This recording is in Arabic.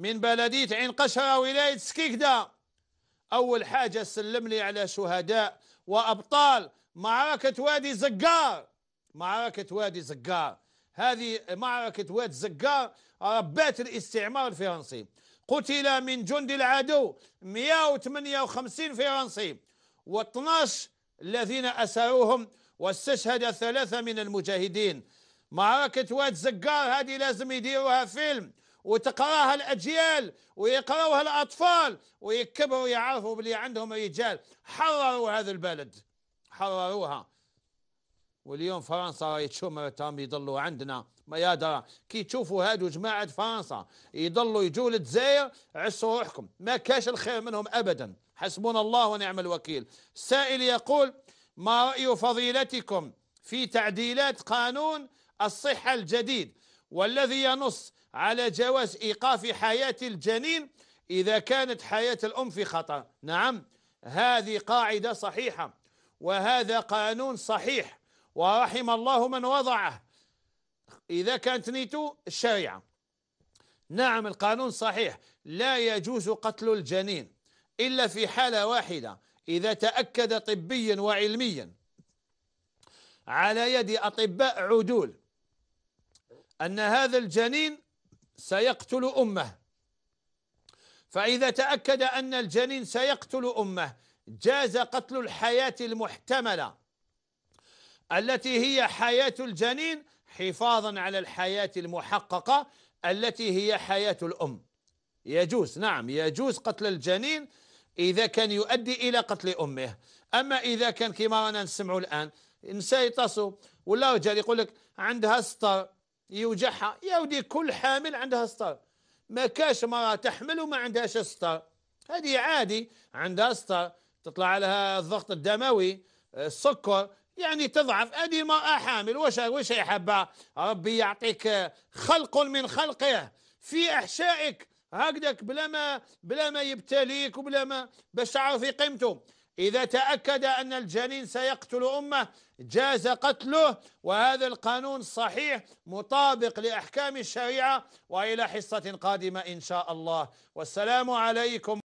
من بلدية عين قشرة ولاية سكيكدا أول حاجة سلم لي على شهداء وأبطال معركة وادي زقار معركة وادي زقار هذه معركة وادي زقار ربات الاستعمار الفرنسي قتل من جند العدو 158 فرنسي و12 الذين أسروهم واستشهد ثلاثة من المجاهدين معركة واد زقار هذه لازم يديروها فيلم وتقراها الأجيال ويقراوها الأطفال ويكبروا يعرفوا بلي عندهم رجال حرروا هذا البلد حرروها واليوم فرنسا راهي تشوف مرتهم يضلوا عندنا ما يا كي تشوفوا هادو جماعة فرنسا يضلوا يجوا للجزائر عسوا روحكم ما كاش الخير منهم أبدا حسبنا الله ونعم الوكيل السائل يقول ما رأي فضيلتكم في تعديلات قانون الصحة الجديد والذي ينص على جواز إيقاف حياة الجنين إذا كانت حياة الأم في خطر نعم هذه قاعدة صحيحة وهذا قانون صحيح ورحم الله من وضعه إذا كانت نيته الشريعة نعم القانون صحيح لا يجوز قتل الجنين إلا في حالة واحدة إذا تأكد طبيا وعلميا على يد أطباء عدول أن هذا الجنين سيقتل أمه فإذا تأكد أن الجنين سيقتل أمه جاز قتل الحياة المحتملة التي هي حياة الجنين حفاظا على الحياة المحققة التي هي حياة الأم يجوز نعم يجوز قتل الجنين إذا كان يؤدي إلى قتل أمه أما إذا كان كما رانا نسمعوا الآن نساء يتصوا ولا رجال يقول لك عندها سطر يوجعها يا ودي كل حامل عندها ستار ما كاش مرأة تحمل وما عندهاش ستار هذه عادي عندها ستار تطلع لها الضغط الدموي السكر يعني تضعف هذه المرأة حامل واش واش هي حابة ربي يعطيك خلق من خلقه في أحشائك هكذاك بلا ما بلا ما يبتليك وبلا ما باش تعرفي قيمته إذا تأكد أن الجنين سيقتل أمه جاز قتله وهذا القانون صحيح مطابق لأحكام الشريعة وإلى حصة قادمة إن شاء الله والسلام عليكم